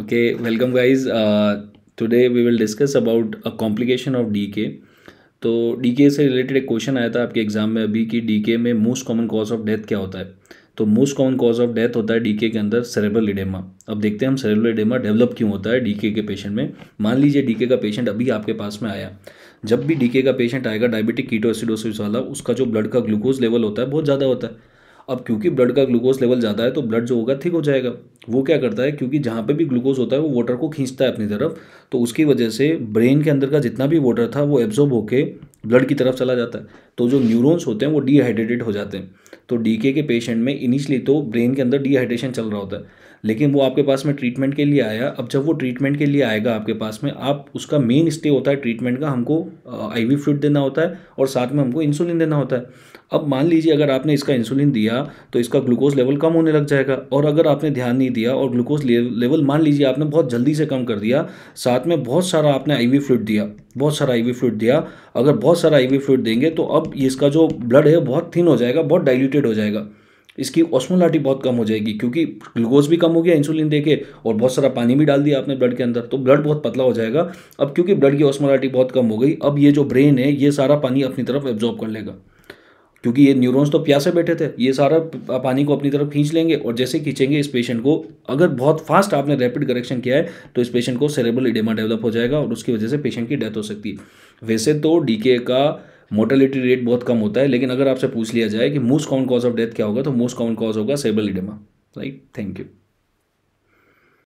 okay welcome guys uh, today we will discuss about a complication of dk तो DK से related एक question आया था आपके एग्जाम में अभी कि डीके में most common cause of death क्या होता है तो most common cause of death होता है डीके के अंदर सेरेबल इडेमा अब देखते हैं हम सेरेबल इडेमा डेवलप क्यों होता है डीके के पेशेंट में मान लीजिए डीके का पेशेंट अभी आपके पास में आया जब भी डीके का पेशेंट आएगा डायबिटिक कीटोसिडोसिस वाला उसका जो ब्लड का ग्लूकोज लेवल होता है बहुत ज़्यादा होता है अब क्योंकि ब्लड का ग्लूकोज लेवल ज़्यादा है तो ब्लड जो होगा थिक हो जाएगा वो क्या करता है क्योंकि जहाँ पे भी ग्लूकोज होता है वो वाटर को खींचता है अपनी तरफ तो उसकी वजह से ब्रेन के अंदर का जितना भी वाटर था वो एब्जॉर्ब होके ब्लड की तरफ चला जाता है तो जो न्यूरॉन्स होते हैं वो डिहाइड्रेटेड हो जाते हैं तो डीके के पेशेंट में इनिशियली तो ब्रेन के अंदर डिहाइड्रेशन चल रहा होता है लेकिन वो आपके पास में ट्रीटमेंट के लिए आया अब जब वो ट्रीटमेंट के लिए आएगा आपके पास में आप उसका मेन स्टे होता है ट्रीटमेंट का हमको आईवी फ्लूड देना होता है और साथ में हमको इंसुलिन देना होता है अब मान लीजिए अगर आपने इसका इंसुलिन दिया तो इसका ग्लूकोज लेवल कम होने लग जाएगा और अगर आपने ध्यान नहीं दिया और ग्लूकोज लेवल मान लीजिए आपने बहुत जल्दी से कम कर दिया साथ में बहुत सारा आपने आई फ्लूड दिया बहुत सारा आई फ्लूड दिया अगर बहुत सारा आई फ्लूड देंगे तो अब इसका जो ब्लड है बहुत थिन हो जाएगा बहुत डाइल्यूटेड हो जाएगा इसकी ऑस्मोलाटी बहुत कम हो जाएगी क्योंकि ग्लूकोज भी कम हो गया इंसुलिन देके और बहुत सारा पानी भी डाल दिया आपने ब्लड के अंदर तो ब्लड बहुत पतला हो जाएगा अब क्योंकि ब्लड की ऑस्मोलाटी बहुत कम हो गई अब ये जो ब्रेन है ये सारा पानी अपनी तरफ एब्जॉर्ब कर लेगा क्योंकि ये न्यूरोन्स तो प्यासे बैठे थे ये सारा पानी को अपनी तरफ खींच लेंगे और जैसे खींचेंगे इस पेशेंट को अगर बहुत फास्ट आपने रैपिड करेक्शन किया है तो इस पेशेंट को सेरेबल इडेमा डेवलप हो जाएगा और उसकी वजह से पेशेंट की डेथ हो सकती है वैसे तो डीके का मोटेलिटी रेट बहुत कम होता है लेकिन अगर आपसे पूछ लिया जाए कि most common cause of death क्या होगा तो मोस्ट कॉमन कॉज होगा cerebral oedema right thank you